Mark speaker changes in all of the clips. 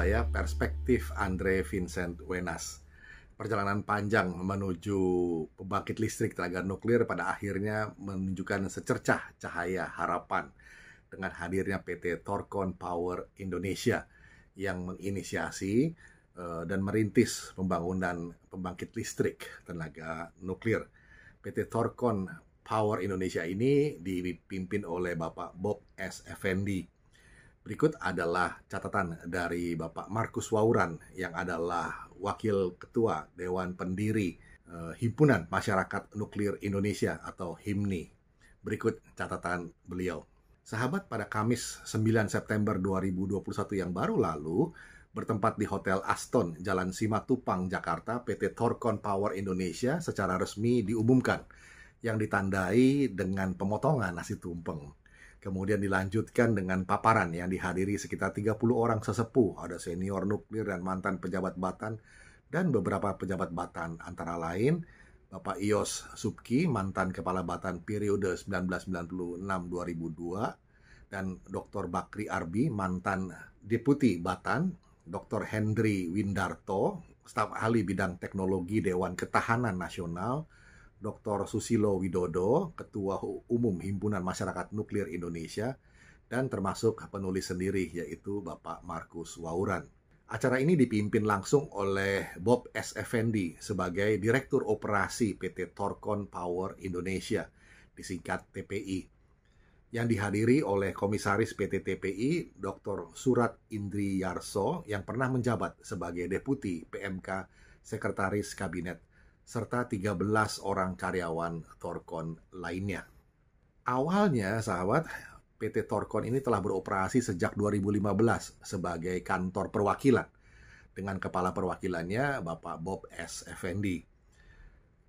Speaker 1: saya perspektif Andre Vincent Wenas. Perjalanan panjang menuju pembangkit listrik tenaga nuklir pada akhirnya menunjukkan secercah cahaya harapan dengan hadirnya PT Torcon Power Indonesia yang menginisiasi eh, dan merintis pembangunan pembangkit listrik tenaga nuklir. PT Torcon Power Indonesia ini dipimpin oleh Bapak Bob S. Effendi Berikut adalah catatan dari Bapak Markus Wauran yang adalah Wakil Ketua Dewan Pendiri eh, Himpunan Masyarakat Nuklir Indonesia atau HIMNI. Berikut catatan beliau. Sahabat pada Kamis 9 September 2021 yang baru lalu bertempat di Hotel Aston, Jalan Simatupang, Jakarta, PT Torcon Power Indonesia secara resmi diumumkan yang ditandai dengan pemotongan nasi tumpeng Kemudian dilanjutkan dengan paparan yang dihadiri sekitar 30 orang sesepuh, ada senior nuklir dan mantan pejabat Batan, dan beberapa pejabat Batan antara lain Bapak Ios Subki, mantan Kepala Batan periode 1996-2002, dan Dr. Bakri Arbi, mantan Deputi Batan, Dr. Hendri Windarto, staf ahli bidang teknologi Dewan Ketahanan Nasional, Dr. Susilo Widodo, Ketua Umum Himpunan Masyarakat Nuklir Indonesia, dan termasuk penulis sendiri, yaitu Bapak Markus Wauran. Acara ini dipimpin langsung oleh Bob S. Effendi sebagai Direktur Operasi PT Torcon Power Indonesia, disingkat TPI, yang dihadiri oleh Komisaris PT TPI Dr. Surat Indri Yarso yang pernah menjabat sebagai Deputi PMK Sekretaris Kabinet serta 13 orang karyawan Torcon lainnya. Awalnya, sahabat, PT Torcon ini telah beroperasi sejak 2015 sebagai kantor perwakilan dengan kepala perwakilannya Bapak Bob S. Effendi.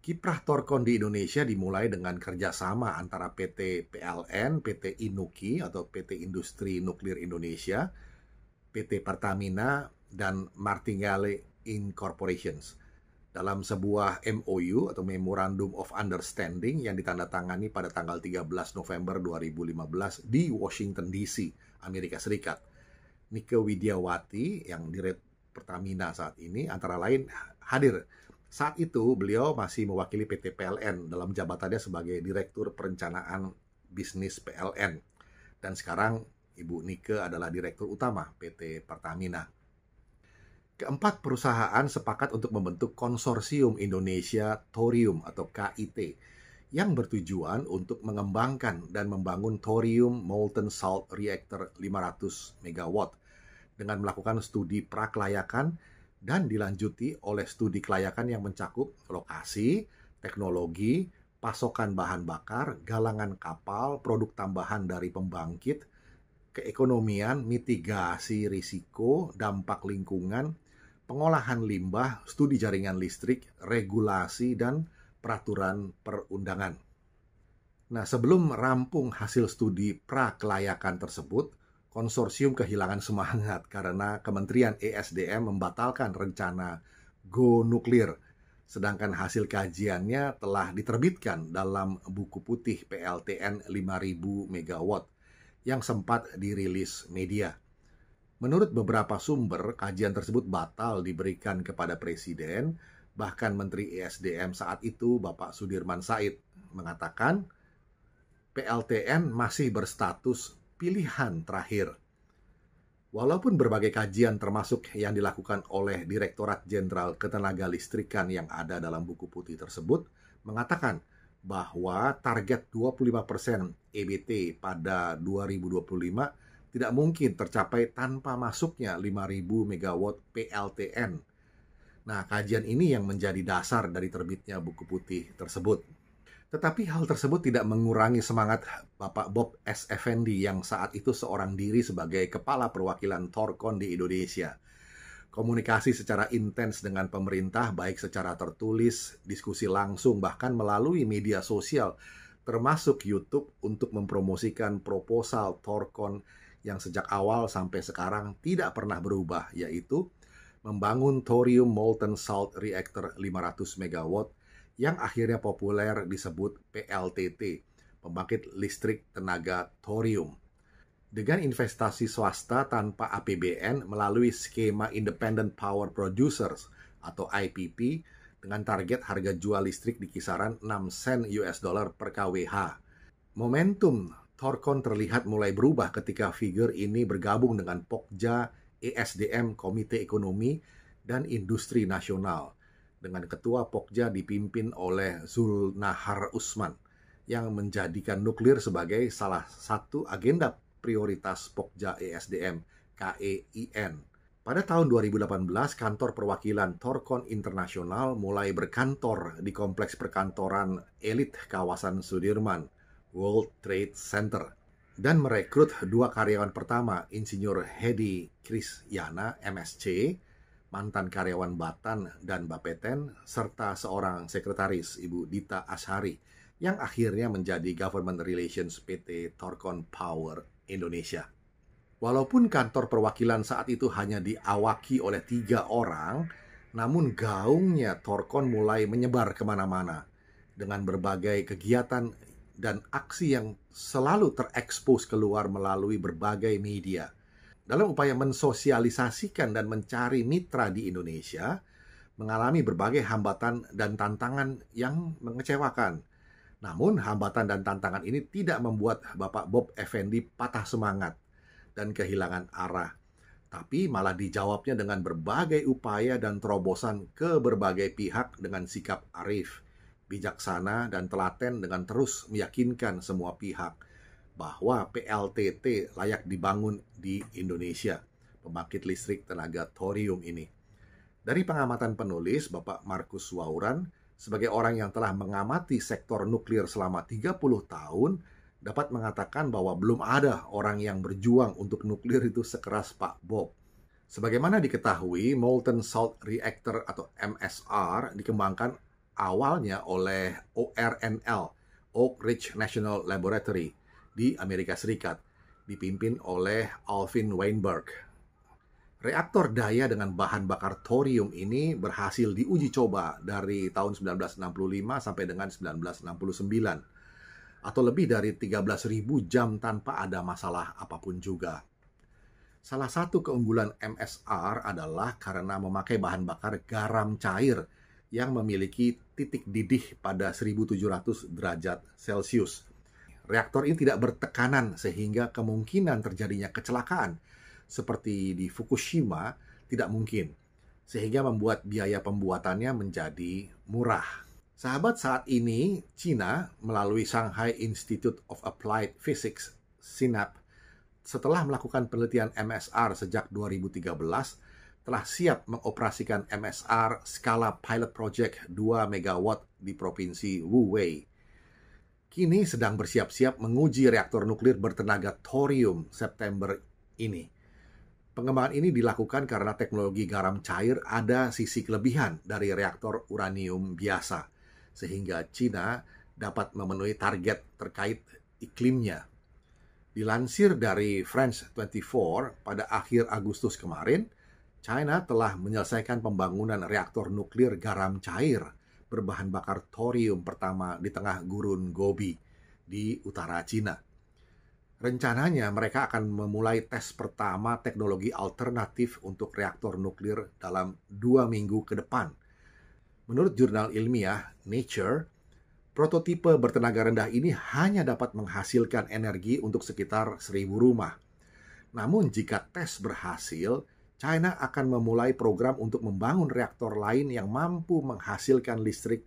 Speaker 1: Kiprah Torkon di Indonesia dimulai dengan kerjasama antara PT PLN, PT Inuki atau PT Industri Nuklir Indonesia, PT Pertamina, dan Martingale Incorporations dalam sebuah MOU atau Memorandum of Understanding yang ditandatangani pada tanggal 13 November 2015 di Washington DC, Amerika Serikat. Nike Widiawati yang diret Pertamina saat ini antara lain hadir. Saat itu beliau masih mewakili PT PLN dalam jabatannya sebagai Direktur Perencanaan Bisnis PLN. Dan sekarang Ibu Nike adalah Direktur Utama PT Pertamina. Keempat perusahaan sepakat untuk membentuk Konsorsium Indonesia Thorium atau KIT yang bertujuan untuk mengembangkan dan membangun thorium molten salt reactor 500 MW dengan melakukan studi prakelayakan dan dilanjuti oleh studi kelayakan yang mencakup lokasi, teknologi, pasokan bahan bakar, galangan kapal, produk tambahan dari pembangkit, keekonomian, mitigasi risiko, dampak lingkungan, pengolahan limbah, studi jaringan listrik, regulasi, dan peraturan perundangan. Nah, sebelum rampung hasil studi prakelayakan tersebut, konsorsium kehilangan semangat karena Kementerian ESDM membatalkan rencana Go Nuklir, sedangkan hasil kajiannya telah diterbitkan dalam buku putih PLTN 5000 MW yang sempat dirilis media. Menurut beberapa sumber, kajian tersebut batal diberikan kepada presiden, bahkan Menteri ESDM saat itu Bapak Sudirman Said mengatakan PLTN masih berstatus pilihan terakhir. Walaupun berbagai kajian termasuk yang dilakukan oleh Direktorat Jenderal Ketenaga Listrikan yang ada dalam buku putih tersebut mengatakan bahwa target 25% EBT pada 2025 tidak mungkin tercapai tanpa masuknya 5000 MW PLTN. Nah, kajian ini yang menjadi dasar dari terbitnya buku putih tersebut. Tetapi hal tersebut tidak mengurangi semangat Bapak Bob S. Effendi yang saat itu seorang diri sebagai kepala perwakilan Torkon di Indonesia. Komunikasi secara intens dengan pemerintah baik secara tertulis, diskusi langsung, bahkan melalui media sosial termasuk YouTube untuk mempromosikan proposal Torkon yang sejak awal sampai sekarang tidak pernah berubah, yaitu membangun thorium molten salt reactor 500 MW yang akhirnya populer disebut PLTT, pembangkit listrik tenaga thorium. Dengan investasi swasta tanpa APBN melalui skema Independent Power Producers atau IPP dengan target harga jual listrik di kisaran 6 sen US dollar per kWh. Momentum Torkon terlihat mulai berubah ketika figur ini bergabung dengan Pokja, ESDM, Komite Ekonomi, dan Industri Nasional, dengan ketua Pokja dipimpin oleh Zulnahar Usman, yang menjadikan nuklir sebagai salah satu agenda prioritas Pokja ESDM, KEIN. Pada tahun 2018, kantor perwakilan Torkon Internasional mulai berkantor di kompleks perkantoran elit kawasan Sudirman – World Trade Center dan merekrut dua karyawan pertama, Insinyur Hedi Yana MSC, mantan karyawan Batan dan Bapeten, serta seorang sekretaris, Ibu Dita Ashari, yang akhirnya menjadi Government Relations PT Torcon Power Indonesia. Walaupun kantor perwakilan saat itu hanya diawaki oleh tiga orang, namun gaungnya Torcon mulai menyebar kemana-mana dengan berbagai kegiatan dan aksi yang selalu terekspos keluar melalui berbagai media. Dalam upaya mensosialisasikan dan mencari mitra di Indonesia, mengalami berbagai hambatan dan tantangan yang mengecewakan. Namun, hambatan dan tantangan ini tidak membuat Bapak Bob Effendi patah semangat dan kehilangan arah, tapi malah dijawabnya dengan berbagai upaya dan terobosan ke berbagai pihak dengan sikap arif bijaksana dan telaten dengan terus meyakinkan semua pihak bahwa PLTT layak dibangun di Indonesia, pembangkit listrik tenaga thorium ini. Dari pengamatan penulis Bapak Markus Wauran, sebagai orang yang telah mengamati sektor nuklir selama 30 tahun, dapat mengatakan bahwa belum ada orang yang berjuang untuk nuklir itu sekeras Pak Bob. Sebagaimana diketahui, Molten Salt Reactor atau MSR dikembangkan awalnya oleh ORNL, Oak Ridge National Laboratory di Amerika Serikat, dipimpin oleh Alvin Weinberg. Reaktor daya dengan bahan bakar thorium ini berhasil diuji coba dari tahun 1965 sampai dengan 1969 atau lebih dari 13.000 jam tanpa ada masalah apapun juga. Salah satu keunggulan MSR adalah karena memakai bahan bakar garam cair yang memiliki titik didih pada 1700 derajat Celcius. Reaktor ini tidak bertekanan sehingga kemungkinan terjadinya kecelakaan seperti di Fukushima tidak mungkin. Sehingga membuat biaya pembuatannya menjadi murah. Sahabat, saat ini Cina melalui Shanghai Institute of Applied Physics, SINAP, setelah melakukan penelitian MSR sejak 2013, telah siap mengoperasikan MSR skala pilot project 2 MW di provinsi Wuwei. Kini sedang bersiap-siap menguji reaktor nuklir bertenaga thorium September ini. Pengembangan ini dilakukan karena teknologi garam cair ada sisi kelebihan dari reaktor uranium biasa, sehingga China dapat memenuhi target terkait iklimnya. Dilansir dari France 24 pada akhir Agustus kemarin, China telah menyelesaikan pembangunan reaktor nuklir garam cair berbahan bakar thorium pertama di tengah gurun Gobi di utara Cina. Rencananya mereka akan memulai tes pertama teknologi alternatif untuk reaktor nuklir dalam dua minggu ke depan. Menurut jurnal ilmiah Nature, prototipe bertenaga rendah ini hanya dapat menghasilkan energi untuk sekitar seribu rumah. Namun jika tes berhasil, China akan memulai program untuk membangun reaktor lain yang mampu menghasilkan listrik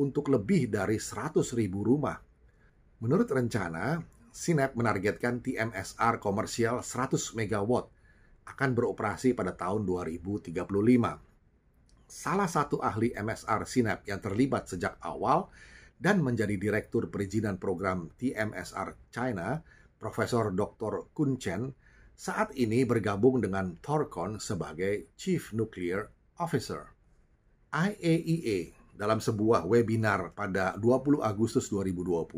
Speaker 1: untuk lebih dari 100.000 rumah. Menurut rencana, Sinep menargetkan TMSR komersial 100 MW akan beroperasi pada tahun 2035. Salah satu ahli MSR Sinep yang terlibat sejak awal dan menjadi Direktur Perizinan Program TMSR China, Profesor Dr. Kun Chen, saat ini bergabung dengan Torcon sebagai Chief Nuclear Officer. IAEA e dalam sebuah webinar pada 20 Agustus 2020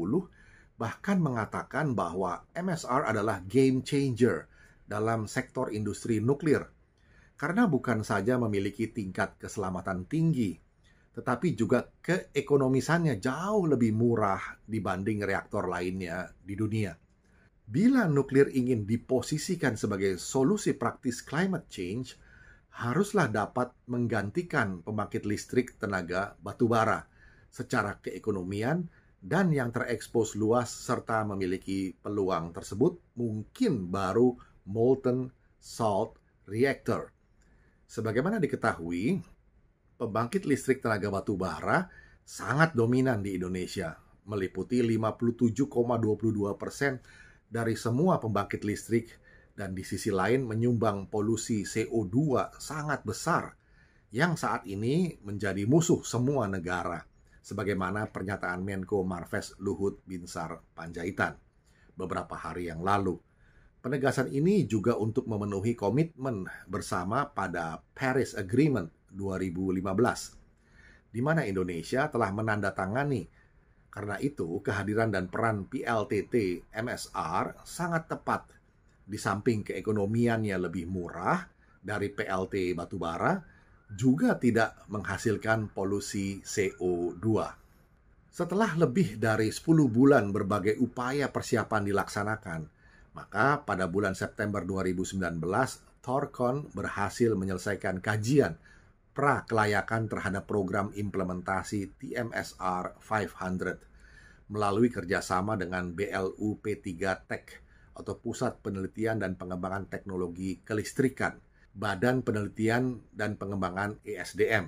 Speaker 1: bahkan mengatakan bahwa MSR adalah game changer dalam sektor industri nuklir karena bukan saja memiliki tingkat keselamatan tinggi tetapi juga keekonomisannya jauh lebih murah dibanding reaktor lainnya di dunia. Bila nuklir ingin diposisikan sebagai solusi praktis climate change, haruslah dapat menggantikan pembangkit listrik tenaga batubara secara keekonomian dan yang terekspos luas serta memiliki peluang tersebut mungkin baru molten salt reactor. Sebagaimana diketahui, pembangkit listrik tenaga batubara sangat dominan di Indonesia, meliputi 57,22 persen dari semua pembangkit listrik dan di sisi lain menyumbang polusi CO2 sangat besar yang saat ini menjadi musuh semua negara sebagaimana pernyataan Menko Marves Luhut Binsar Panjaitan beberapa hari yang lalu. Penegasan ini juga untuk memenuhi komitmen bersama pada Paris Agreement 2015 di mana Indonesia telah menandatangani karena itu, kehadiran dan peran PLTT MSR sangat tepat. Di samping keekonomiannya lebih murah dari PLT batubara, juga tidak menghasilkan polusi CO2. Setelah lebih dari 10 bulan berbagai upaya persiapan dilaksanakan, maka pada bulan September 2019, Torcon berhasil menyelesaikan kajian pra kelayakan terhadap program implementasi TMSR 500 melalui kerjasama dengan BLU P3 Tech atau Pusat Penelitian dan Pengembangan Teknologi Kelistrikan, Badan Penelitian dan Pengembangan ESDM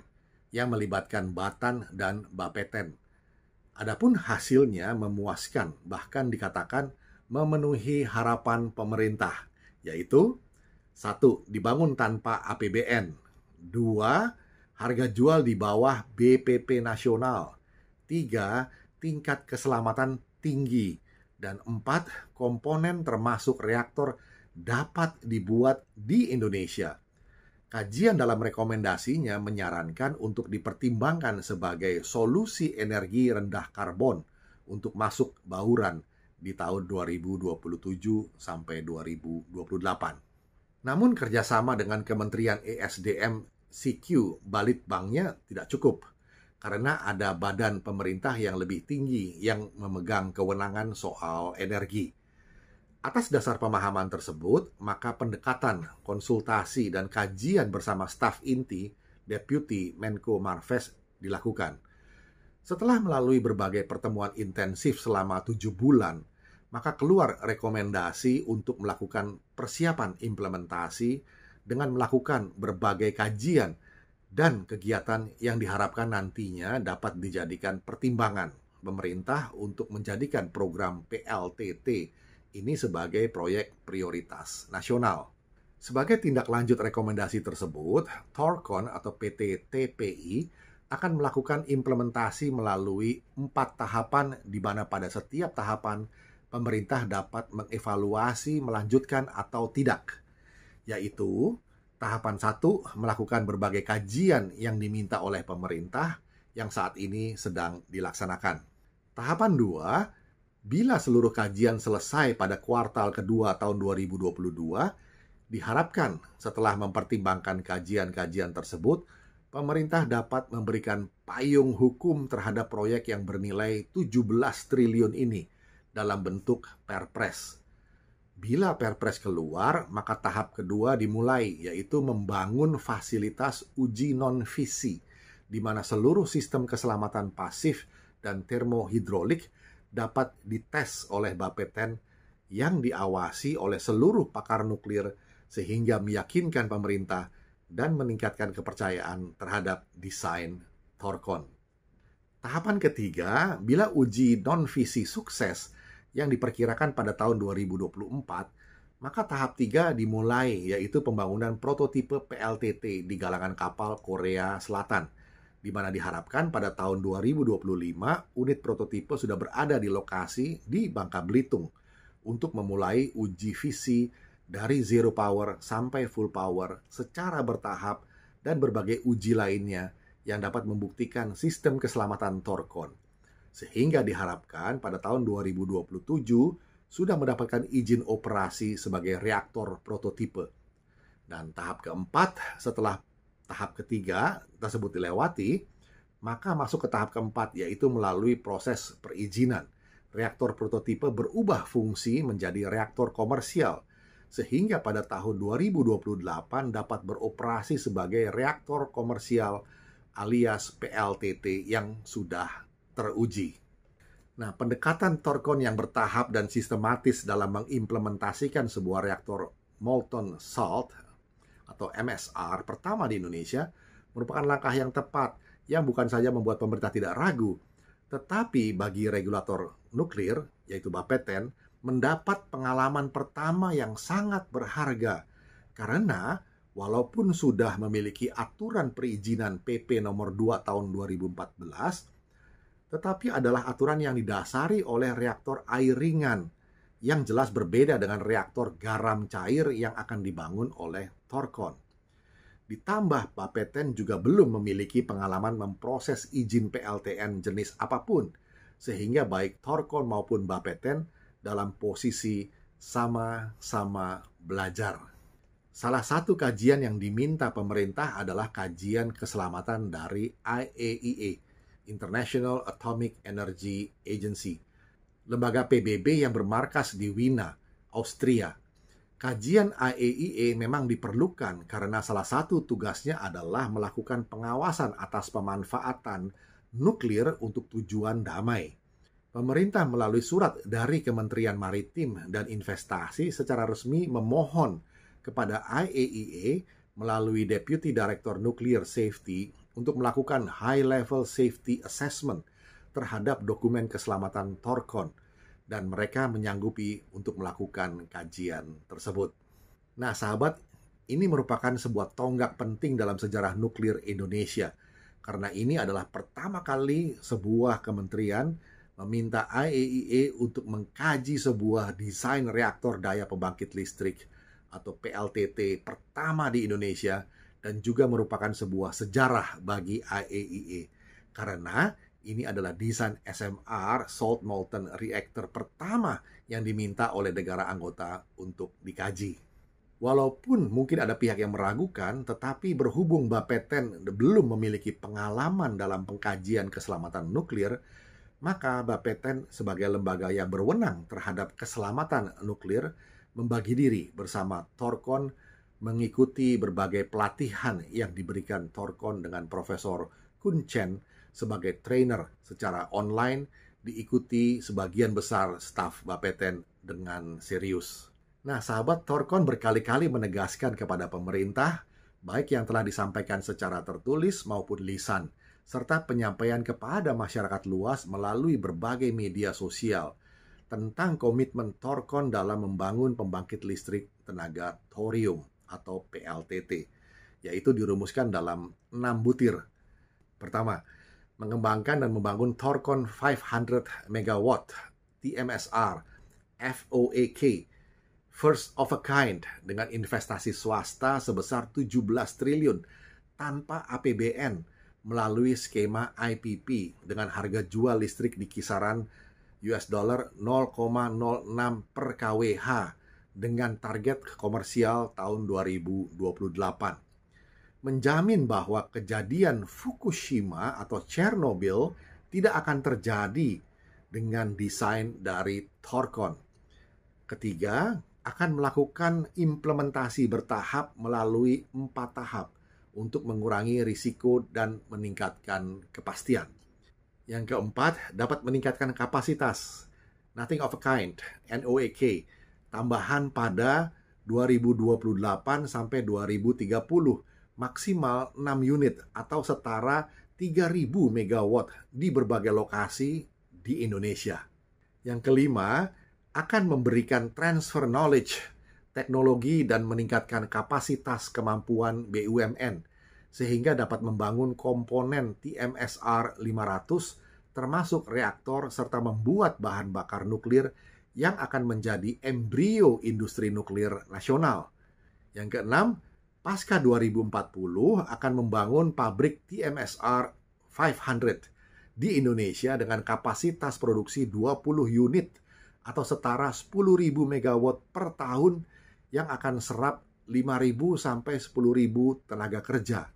Speaker 1: yang melibatkan Batan dan Bapeten. Adapun hasilnya memuaskan, bahkan dikatakan memenuhi harapan pemerintah, yaitu satu dibangun tanpa APBN 2. Harga jual di bawah BPP nasional. 3. Tingkat keselamatan tinggi. Dan 4. Komponen termasuk reaktor dapat dibuat di Indonesia. Kajian dalam rekomendasinya menyarankan untuk dipertimbangkan sebagai solusi energi rendah karbon untuk masuk bauran di tahun 2027 sampai 2028. Namun kerjasama dengan Kementerian ESDM CQ Balitbanknya tidak cukup karena ada badan pemerintah yang lebih tinggi yang memegang kewenangan soal energi. Atas dasar pemahaman tersebut, maka pendekatan, konsultasi, dan kajian bersama staf inti Deputy Menko Marves dilakukan. Setelah melalui berbagai pertemuan intensif selama tujuh bulan, maka keluar rekomendasi untuk melakukan persiapan implementasi dengan melakukan berbagai kajian dan kegiatan yang diharapkan nantinya dapat dijadikan pertimbangan pemerintah untuk menjadikan program PLTT ini sebagai proyek prioritas nasional. Sebagai tindak lanjut rekomendasi tersebut, Torcon atau PT TPI akan melakukan implementasi melalui empat tahapan di mana pada setiap tahapan pemerintah dapat mengevaluasi melanjutkan atau tidak, yaitu tahapan satu melakukan berbagai kajian yang diminta oleh pemerintah yang saat ini sedang dilaksanakan. Tahapan dua, bila seluruh kajian selesai pada kuartal kedua tahun 2022, diharapkan setelah mempertimbangkan kajian-kajian tersebut, pemerintah dapat memberikan payung hukum terhadap proyek yang bernilai 17 triliun ini – dalam bentuk perpres. Bila perpres keluar, maka tahap kedua dimulai, yaitu membangun fasilitas uji non-visi, di mana seluruh sistem keselamatan pasif dan termohidrolik dapat dites oleh Bapeten yang diawasi oleh seluruh pakar nuklir sehingga meyakinkan pemerintah dan meningkatkan kepercayaan terhadap desain Torkon. Tahapan ketiga, bila uji non-visi sukses, yang diperkirakan pada tahun 2024, maka tahap 3 dimulai yaitu pembangunan prototipe PLTT di galangan kapal Korea Selatan di mana diharapkan pada tahun 2025 unit prototipe sudah berada di lokasi di Bangka Belitung untuk memulai uji visi dari zero power sampai full power secara bertahap dan berbagai uji lainnya yang dapat membuktikan sistem keselamatan Torcon sehingga diharapkan pada tahun 2027 sudah mendapatkan izin operasi sebagai reaktor prototipe. Dan tahap keempat setelah tahap ketiga tersebut dilewati, maka masuk ke tahap keempat yaitu melalui proses perizinan. Reaktor prototipe berubah fungsi menjadi reaktor komersial sehingga pada tahun 2028 dapat beroperasi sebagai reaktor komersial alias PLTT yang sudah teruji. Nah, pendekatan Torcon yang bertahap dan sistematis dalam mengimplementasikan sebuah reaktor molten salt atau MSR pertama di Indonesia merupakan langkah yang tepat yang bukan saja membuat pemerintah tidak ragu, tetapi bagi regulator nuklir, yaitu Bapeten, mendapat pengalaman pertama yang sangat berharga karena walaupun sudah memiliki aturan perizinan PP nomor 2 tahun 2014, tetapi adalah aturan yang didasari oleh reaktor air ringan yang jelas berbeda dengan reaktor garam cair yang akan dibangun oleh Torkon. Ditambah Bapeten juga belum memiliki pengalaman memproses izin PLTN jenis apapun, sehingga baik Torkon maupun Bapeten dalam posisi sama-sama belajar. Salah satu kajian yang diminta pemerintah adalah kajian keselamatan dari IAEA e International Atomic Energy Agency, lembaga PBB yang bermarkas di Wina, Austria. Kajian IAEA e e memang diperlukan karena salah satu tugasnya adalah melakukan pengawasan atas pemanfaatan nuklir untuk tujuan damai. Pemerintah melalui surat dari Kementerian Maritim dan Investasi secara resmi memohon kepada IAEA e melalui Deputy Director Nuclear Safety untuk melakukan high level safety assessment terhadap dokumen keselamatan Torcon dan mereka menyanggupi untuk melakukan kajian tersebut. Nah, sahabat, ini merupakan sebuah tonggak penting dalam sejarah nuklir Indonesia karena ini adalah pertama kali sebuah kementerian meminta IAEA e untuk mengkaji sebuah desain reaktor daya pembangkit listrik atau PLTT pertama di Indonesia dan juga merupakan sebuah sejarah bagi IAEA e e. karena ini adalah desain SMR Salt Molten Reactor pertama yang diminta oleh negara anggota untuk dikaji. Walaupun mungkin ada pihak yang meragukan, tetapi berhubung Bapeten belum memiliki pengalaman dalam pengkajian keselamatan nuklir, maka Bapeten sebagai lembaga yang berwenang terhadap keselamatan nuklir membagi diri bersama Torkon mengikuti berbagai pelatihan yang diberikan Torkon dengan Profesor Kun Chen sebagai trainer secara online diikuti sebagian besar staf Bapeten dengan serius. Nah, sahabat Torkon berkali-kali menegaskan kepada pemerintah, baik yang telah disampaikan secara tertulis maupun lisan, serta penyampaian kepada masyarakat luas melalui berbagai media sosial tentang komitmen Torkon dalam membangun pembangkit listrik tenaga thorium atau PLTT, yaitu dirumuskan dalam 6 butir. Pertama, mengembangkan dan membangun Torcon 500 MW TMSR FOAK First of a Kind dengan investasi swasta sebesar 17 triliun tanpa APBN melalui skema IPP dengan harga jual listrik di kisaran US dollar 0,06 per kWh dengan target komersial tahun 2028. Menjamin bahwa kejadian Fukushima atau Chernobyl tidak akan terjadi dengan desain dari Torcon. Ketiga, akan melakukan implementasi bertahap melalui empat tahap untuk mengurangi risiko dan meningkatkan kepastian. Yang keempat, dapat meningkatkan kapasitas. Nothing of a kind, NOAK, tambahan pada 2028 sampai 2030 maksimal 6 unit atau setara 3000 megawatt di berbagai lokasi di Indonesia. Yang kelima, akan memberikan transfer knowledge, teknologi dan meningkatkan kapasitas kemampuan BUMN sehingga dapat membangun komponen TMSR 500 termasuk reaktor serta membuat bahan bakar nuklir yang akan menjadi embrio industri nuklir nasional. Yang keenam, pasca 2040 akan membangun pabrik TMSR 500 di Indonesia dengan kapasitas produksi 20 unit atau setara 10.000 MW per tahun yang akan serap 5.000 sampai 10.000 tenaga kerja.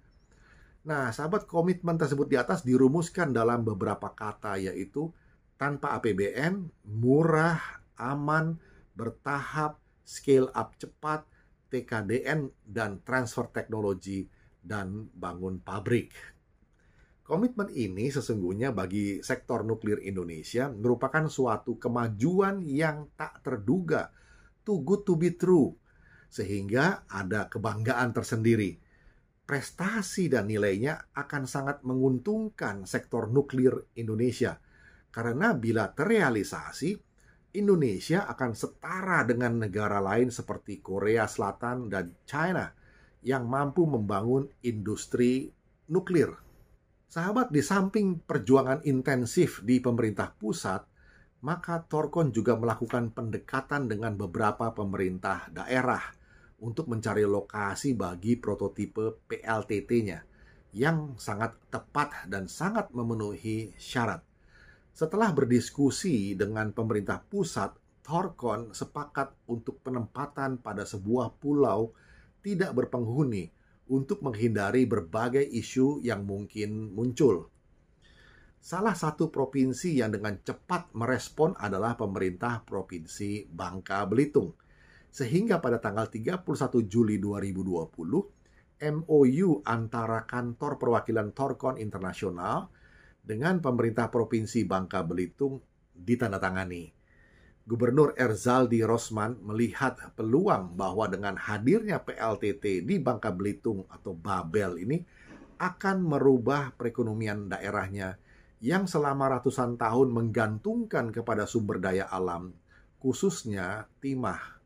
Speaker 1: Nah, sahabat komitmen tersebut di atas dirumuskan dalam beberapa kata yaitu tanpa APBN, murah, aman, bertahap, scale up cepat, TKDN dan transfer teknologi dan bangun pabrik. Komitmen ini sesungguhnya bagi sektor nuklir Indonesia merupakan suatu kemajuan yang tak terduga, too good to be true, sehingga ada kebanggaan tersendiri. Prestasi dan nilainya akan sangat menguntungkan sektor nuklir Indonesia, karena bila terrealisasi, Indonesia akan setara dengan negara lain seperti Korea Selatan dan China yang mampu membangun industri nuklir. Sahabat, di samping perjuangan intensif di pemerintah pusat, maka Torkon juga melakukan pendekatan dengan beberapa pemerintah daerah untuk mencari lokasi bagi prototipe PLTT-nya yang sangat tepat dan sangat memenuhi syarat. Setelah berdiskusi dengan pemerintah pusat, Thorkon sepakat untuk penempatan pada sebuah pulau tidak berpenghuni untuk menghindari berbagai isu yang mungkin muncul. Salah satu provinsi yang dengan cepat merespon adalah pemerintah Provinsi Bangka Belitung. Sehingga pada tanggal 31 Juli 2020, MOU antara Kantor Perwakilan Torkon Internasional dengan pemerintah Provinsi Bangka Belitung ditandatangani. Gubernur Erzaldi Rosman melihat peluang bahwa dengan hadirnya PLTT di Bangka Belitung atau Babel ini akan merubah perekonomian daerahnya yang selama ratusan tahun menggantungkan kepada sumber daya alam, khususnya timah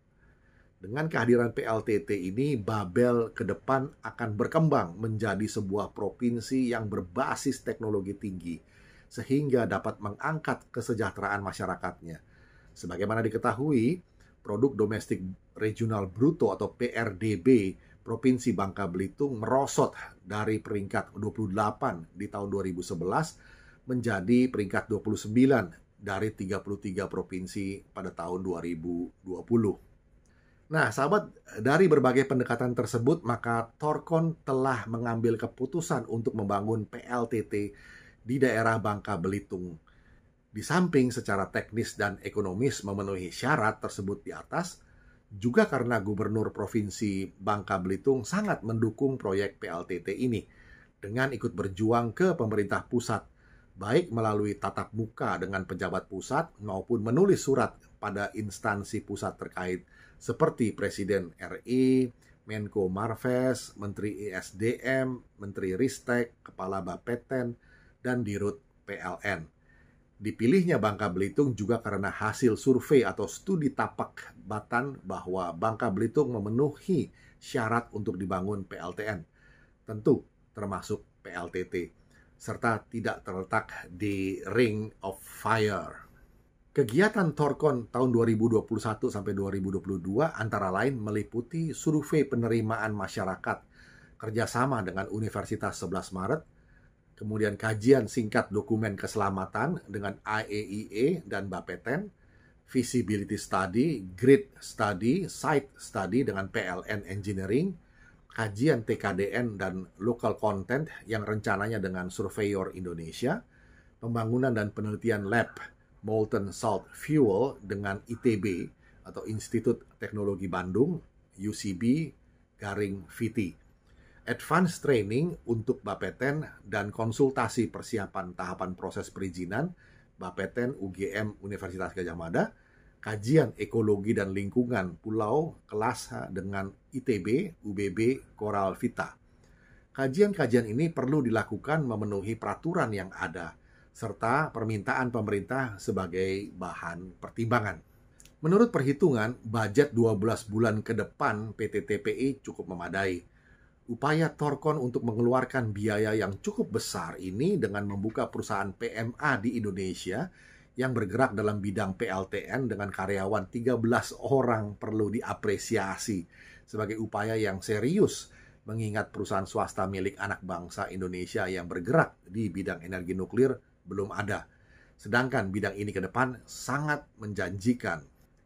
Speaker 1: dengan kehadiran PLTT ini, Babel ke depan akan berkembang menjadi sebuah provinsi yang berbasis teknologi tinggi, sehingga dapat mengangkat kesejahteraan masyarakatnya. Sebagaimana diketahui, produk domestik regional bruto atau PRDB Provinsi Bangka Belitung merosot dari peringkat 28 di tahun 2011 menjadi peringkat 29 dari 33 provinsi pada tahun 2020. Nah, sahabat, dari berbagai pendekatan tersebut, maka Torkon telah mengambil keputusan untuk membangun PLTT di daerah Bangka Belitung. Di samping secara teknis dan ekonomis memenuhi syarat tersebut di atas, juga karena Gubernur Provinsi Bangka Belitung sangat mendukung proyek PLTT ini dengan ikut berjuang ke pemerintah pusat, baik melalui tatap muka dengan pejabat pusat maupun menulis surat pada instansi pusat terkait – seperti Presiden RI, Menko Marves, Menteri ISDM, e Menteri Ristek, Kepala Bapeten, dan Dirut PLN. Dipilihnya Bangka Belitung juga karena hasil survei atau studi tapak batan bahwa Bangka Belitung memenuhi syarat untuk dibangun PLTN. Tentu termasuk PLTT serta tidak terletak di ring of fire Kegiatan Torkon tahun 2021 sampai 2022 antara lain meliputi survei penerimaan masyarakat kerjasama dengan Universitas 11 Maret, kemudian kajian singkat dokumen keselamatan dengan IAEA e e dan Bapeten, feasibility study, grid study, site study dengan PLN Engineering, kajian TKDN dan local content yang rencananya dengan Surveyor Indonesia, pembangunan dan penelitian lab molten salt fuel dengan ITB atau Institut Teknologi Bandung, UCB, Garing VT. Advanced training untuk Bapeten dan konsultasi persiapan tahapan proses perizinan Bapeten UGM Universitas Gajah Mada, kajian ekologi dan lingkungan pulau kelas dengan ITB, UBB, Koral Vita. Kajian-kajian ini perlu dilakukan memenuhi peraturan yang ada, serta permintaan pemerintah sebagai bahan pertimbangan. Menurut perhitungan, budget 12 bulan ke depan PT TPI cukup memadai. Upaya Torkon untuk mengeluarkan biaya yang cukup besar ini dengan membuka perusahaan PMA di Indonesia yang bergerak dalam bidang PLTN dengan karyawan 13 orang perlu diapresiasi sebagai upaya yang serius mengingat perusahaan swasta milik anak bangsa Indonesia yang bergerak di bidang energi nuklir belum ada. Sedangkan bidang ini ke depan sangat menjanjikan.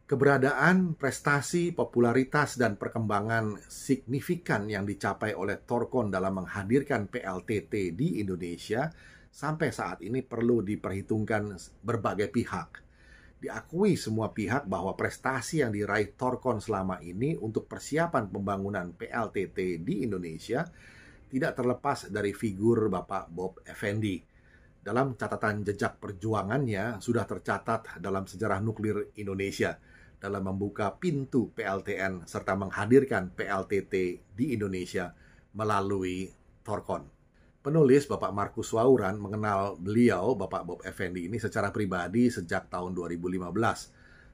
Speaker 1: Keberadaan, prestasi, popularitas, dan perkembangan signifikan yang dicapai oleh Torkon dalam menghadirkan PLTT di Indonesia sampai saat ini perlu diperhitungkan berbagai pihak. Diakui semua pihak bahwa prestasi yang diraih Torkon selama ini untuk persiapan pembangunan PLTT di Indonesia tidak terlepas dari figur Bapak Bob Effendi dalam catatan jejak perjuangannya sudah tercatat dalam sejarah nuklir Indonesia dalam membuka pintu PLTN serta menghadirkan PLTT di Indonesia melalui Torkon. Penulis Bapak Markus Wauran mengenal beliau, Bapak Bob Effendi ini secara pribadi sejak tahun 2015.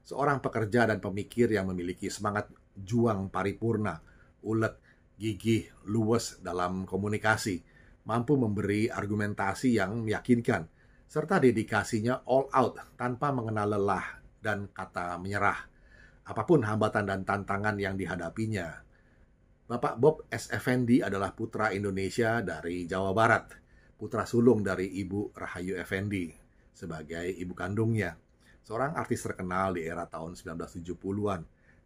Speaker 1: Seorang pekerja dan pemikir yang memiliki semangat juang paripurna, ulet, gigih, luwes dalam komunikasi mampu memberi argumentasi yang meyakinkan, serta dedikasinya all out tanpa mengenal lelah dan kata menyerah. Apapun hambatan dan tantangan yang dihadapinya. Bapak Bob S. Effendi adalah putra Indonesia dari Jawa Barat, putra sulung dari Ibu Rahayu Effendi sebagai ibu kandungnya. Seorang artis terkenal di era tahun 1970-an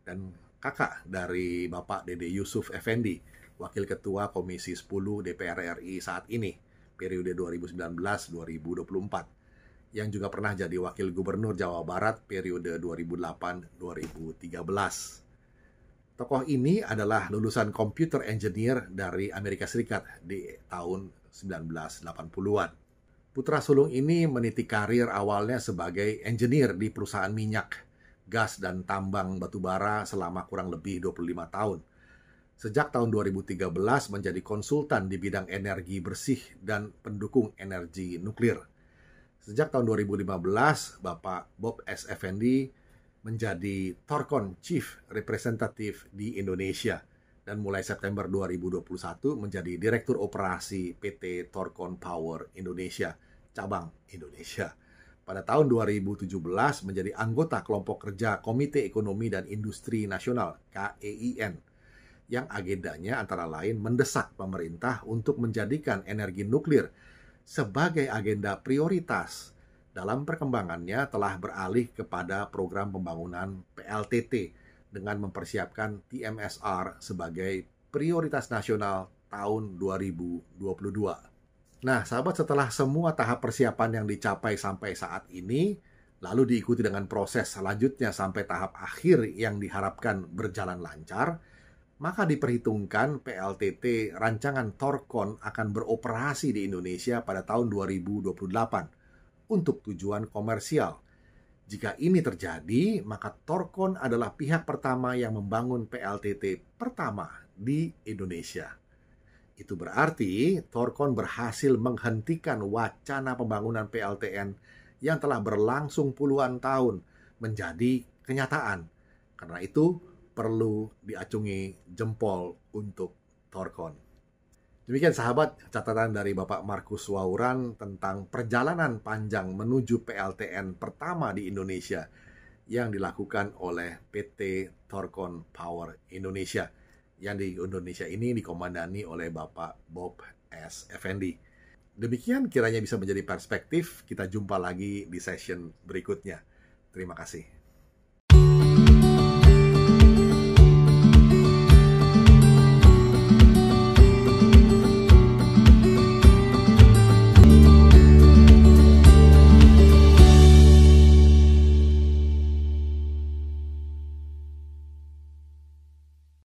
Speaker 1: dan kakak dari Bapak Dede Yusuf Effendi Wakil Ketua Komisi 10 DPR RI saat ini, periode 2019-2024, yang juga pernah jadi Wakil Gubernur Jawa Barat periode 2008-2013. Tokoh ini adalah lulusan computer engineer dari Amerika Serikat di tahun 1980-an. Putra sulung ini meniti karir awalnya sebagai engineer di perusahaan minyak, gas, dan tambang batubara selama kurang lebih 25 tahun, Sejak tahun 2013 menjadi konsultan di bidang energi bersih dan pendukung energi nuklir. Sejak tahun 2015, Bapak Bob S. Effendi menjadi Torkon Chief Representative di Indonesia dan mulai September 2021 menjadi Direktur Operasi PT Torkon Power Indonesia, cabang Indonesia. Pada tahun 2017 menjadi anggota kelompok kerja Komite Ekonomi dan Industri Nasional KEIN yang agendanya antara lain mendesak pemerintah untuk menjadikan energi nuklir sebagai agenda prioritas dalam perkembangannya telah beralih kepada program pembangunan PLTT dengan mempersiapkan TMSR sebagai prioritas nasional tahun 2022. Nah, sahabat, setelah semua tahap persiapan yang dicapai sampai saat ini, lalu diikuti dengan proses selanjutnya sampai tahap akhir yang diharapkan berjalan lancar, maka diperhitungkan PLTT rancangan Torkon akan beroperasi di Indonesia pada tahun 2028 untuk tujuan komersial. Jika ini terjadi, maka Torkon adalah pihak pertama yang membangun PLTT pertama di Indonesia. Itu berarti Torkon berhasil menghentikan wacana pembangunan PLTN yang telah berlangsung puluhan tahun menjadi kenyataan. Karena itu, perlu diacungi jempol untuk Torkon. Demikian sahabat catatan dari Bapak Markus Wauran tentang perjalanan panjang menuju PLTN pertama di Indonesia yang dilakukan oleh PT Torkon Power Indonesia yang di Indonesia ini dikomandani oleh Bapak Bob S. Effendi. Demikian kiranya bisa menjadi perspektif. Kita jumpa lagi di session berikutnya. Terima kasih.